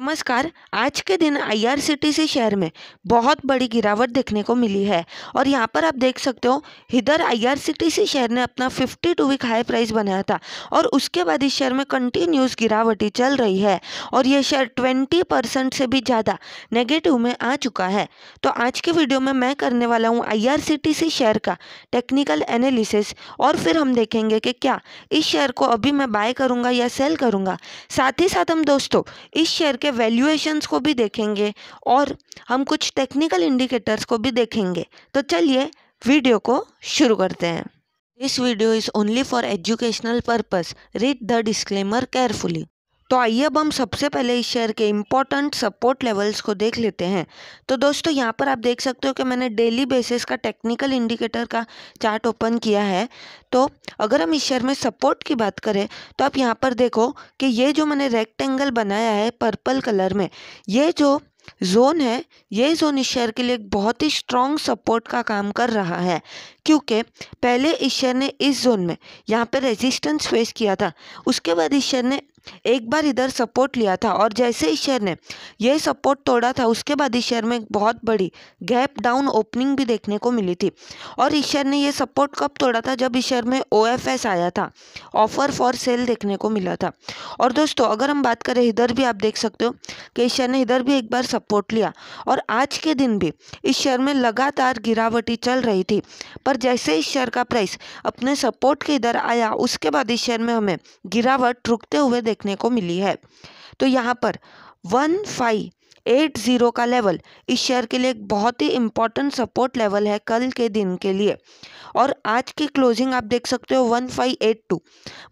नमस्कार आज के दिन आईआरसीटीसी शेयर में बहुत बड़ी गिरावट देखने को मिली है और यहाँ पर आप देख सकते हो इधर आईआरसीटीसी शेयर ने अपना 52 वीक हाई प्राइस बनाया था और उसके बाद इस शेयर में कंटिन्यूस गिरावटी चल रही है और ये शेयर 20 परसेंट से भी ज़्यादा नेगेटिव में आ चुका है तो आज के वीडियो में मैं करने वाला हूँ आई शेयर का टेक्निकल एनालिसिस और फिर हम देखेंगे कि क्या इस शेयर को अभी मैं बाय करूँगा या सेल करूँगा साथ ही साथ हम दोस्तों इस शेयर के वैल्यूएशंस को भी देखेंगे और हम कुछ टेक्निकल इंडिकेटर्स को भी देखेंगे तो चलिए वीडियो को शुरू करते हैं this video is only for educational purpose read the disclaimer carefully तो आइए अब हम सबसे पहले इस शेयर के इम्पॉर्टेंट सपोर्ट लेवल्स को देख लेते हैं तो दोस्तों यहाँ पर आप देख सकते हो कि मैंने डेली बेसिस का टेक्निकल इंडिकेटर का चार्ट ओपन किया है तो अगर हम इस शेयर में सपोर्ट की बात करें तो आप यहाँ पर देखो कि ये जो मैंने रेक्टेंगल बनाया है पर्पल कलर में ये जो जोन है ये जोन इस शेयर के लिए एक बहुत ही स्ट्रॉन्ग सपोर्ट का काम कर रहा है क्योंकि पहले ईश्वर ने इस जोन में यहाँ पर रेजिस्टेंस फेस किया था उसके बाद ईश्वर ने एक बार इधर सपोर्ट लिया था और जैसे ईश्वर ने यह सपोर्ट तोड़ा था उसके बाद ईश्वर में एक बहुत बड़ी गैप डाउन ओपनिंग भी देखने को मिली थी और ईश्वर ने यह सपोर्ट कब तोड़ा था जब ईश्वर में ओ आया था ऑफर फॉर सेल देखने को मिला था और दोस्तों अगर हम बात करें इधर भी आप देख सकते हो कि ईश्वर ने इधर भी एक बार सपोर्ट लिया और आज के दिन भी ईश्वर में लगातार गिरावटी चल रही थी पर पर जैसे ही शेयर का प्राइस अपने सपोर्ट के इधर आया उसके बाद इस शेयर में हमें गिरावट रुकते हुए देखने को मिली है तो यहाँ पर वन फाइव एट ज़ीरो का लेवल इस शेयर के लिए एक बहुत ही इंपॉर्टेंट सपोर्ट लेवल है कल के दिन के लिए और आज की क्लोजिंग आप देख सकते हो वन फाइव एट टू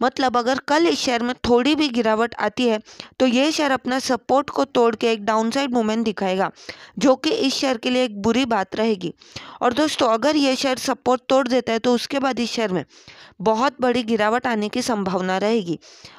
मतलब अगर कल इस शेयर में थोड़ी भी गिरावट आती है तो ये शेयर अपना सपोर्ट को तोड़ के एक डाउनसाइड मूवमेंट दिखाएगा जो कि इस शेयर के लिए एक बुरी बात रहेगी और दोस्तों अगर ये शेयर सपोर्ट तोड़ देता है तो उसके बाद इस शेयर में बहुत बड़ी गिरावट आने की संभावना रहेगी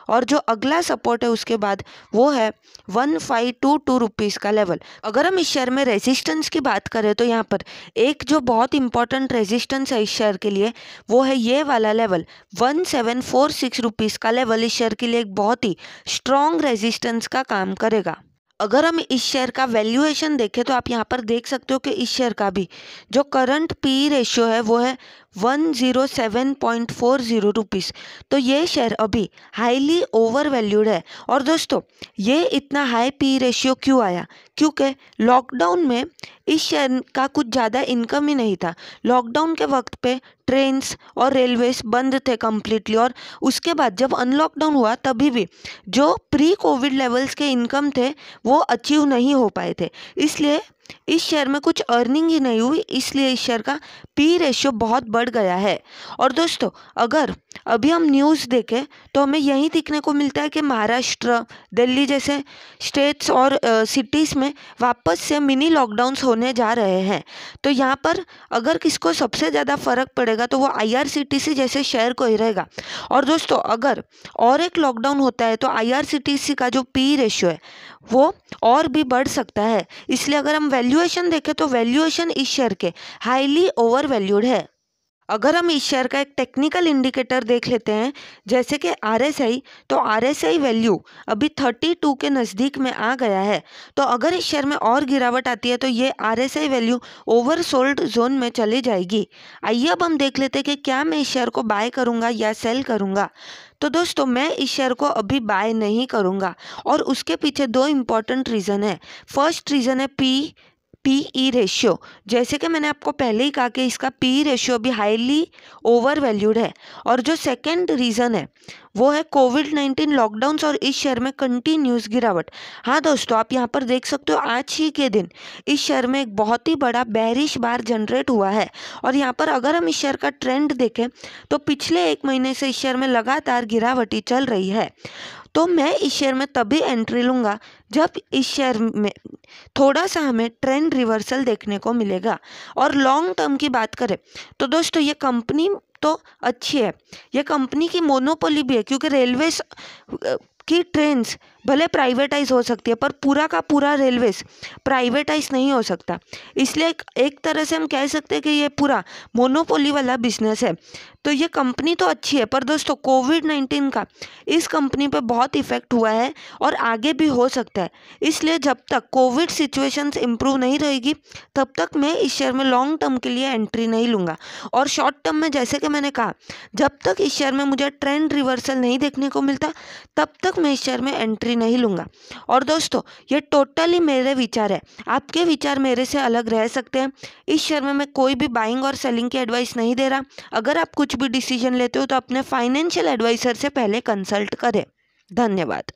और जो अगला सपोर्ट है उसके बाद वो है one five two two rupees का लेवल अगर हम इस शेयर में रेजिस्टेंस की बात करें तो यहाँ पर एक जो बहुत इंपॉर्टेंट रेजिस्टेंस है इस शेयर के लिए वो है ये वाला level one seven four six rupees का लेवल इस शेयर के लिए एक बहुत ही स्ट्रॉन्ग रेजिस्टेंस का काम करेगा अगर हम इस शेयर का वैल्यूएशन देखें तो आप यहाँ पर देख सकते हो कि इस शेयर का भी जो करंट पी रेशियो है वो है one zero seven point four zero rupees तो ये शेयर अभी हाईली ओवर वैल्यूड है और दोस्तों ये इतना हाई पी रेशियो क्यों आया क्योंकि लॉकडाउन में इस शेयर का कुछ ज़्यादा इनकम ही नहीं था लॉकडाउन के वक्त पे ट्रेन्स और रेलवेज बंद थे कम्प्लीटली और उसके बाद जब अनलॉकडाउन हुआ तभी भी जो प्री कोविड लेवल्स के इनकम थे वो अचीव नहीं हो पाए थे इसलिए इस शेयर में कुछ अर्निंग ही नहीं हुई इसलिए इस शेयर का पी रेशियो बहुत बढ़ गया है और दोस्तों अगर अभी हम न्यूज़ देखें तो हमें यही दिखने को मिलता है कि महाराष्ट्र दिल्ली जैसे स्टेट्स और सिटीज़ में वापस से मिनी लॉकडाउन्स होने जा रहे हैं तो यहाँ पर अगर किसको सबसे ज़्यादा फ़र्क पड़ेगा तो वो आई जैसे शेयर को ही रहेगा और दोस्तों अगर और एक लॉकडाउन होता है तो आई का जो पी रेशियो है वो और भी बढ़ सकता है इसलिए अगर हम वैल्यूएशन देखें तो वैल्यूएशन इस शेयर के हाईली ओवर वैल्यूड है अगर हम इस शेयर का एक टेक्निकल इंडिकेटर देख लेते हैं जैसे कि आरएसआई तो आरएसआई वैल्यू अभी थर्टी टू के नज़दीक में आ गया है तो अगर इस शेयर में और गिरावट आती है तो ये RSI value oversold zone में चली जाएगी आइए अब हम देख लेते हैं कि क्या मैं इस शेयर को बाय करूँगा या सेल करूँगा तो दोस्तों मैं इस शेयर को अभी बाय नहीं करूँगा और उसके पीछे दो इम्पॉर्टेंट रीज़न है फर्स्ट रीज़न है पी पी ई रेशियो जैसे कि मैंने आपको पहले ही कहा कि इसका पी ई रेशियो भी हाईली ओवर वैल्यूड है और जो सेकेंड रीज़न है वो है कोविड नाइन्टीन लॉकडाउन और इस शहर में कंटिन्यूस गिरावट हाँ दोस्तों आप यहाँ पर देख सकते हो आज ही के दिन इस शहर में एक बहुत ही बड़ा बहरिश बार जनरेट हुआ है और यहाँ पर अगर हम इस शेयर का ट्रेंड देखें तो पिछले एक महीने से इस शहर में लगातार गिरावटी चल रही है तो मैं इस शेयर में तभी एंट्री लूँगा जब इस शेयर में थोड़ा सा हमें ट्रेंड रिवर्सल देखने को मिलेगा और लॉन्ग टर्म की बात करें तो दोस्तों ये कंपनी तो अच्छी है यह कंपनी की मोनोपोली भी है क्योंकि रेलवे की ट्रेन्स भले प्राइवेटाइज हो सकती है पर पूरा का पूरा रेलवेज प्राइवेटाइज नहीं हो सकता इसलिए एक तरह से हम कह सकते हैं कि ये पूरा मोनोपोली वाला बिजनेस है तो ये कंपनी तो अच्छी है पर दोस्तों कोविड नाइन्टीन का इस कंपनी पर बहुत इफ़ेक्ट हुआ है और आगे भी हो सकता है इसलिए जब तक कोविड सिचुएशंस इम्प्रूव नहीं रहेगी तब तक मैं इस शेयर में लॉन्ग टर्म के लिए एंट्री नहीं लूँगा और शॉर्ट टर्म में जैसे कि मैंने कहा जब तक इस शेयर में मुझे ट्रेंड रिवर्सल नहीं देखने को मिलता तब तक मैं इस शेयर में एंट्री नौकरी नहीं लूँगा और दोस्तों ये टोटली मेरे विचार है आपके विचार मेरे से अलग रह सकते हैं इस शेयर में मैं कोई भी बाइंग और सेलिंग की एडवाइस नहीं दे रहा अगर आप कुछ भी डिसीजन लेते हो तो अपने फाइनेंशियल एडवाइज़र से पहले कंसल्ट करें धन्यवाद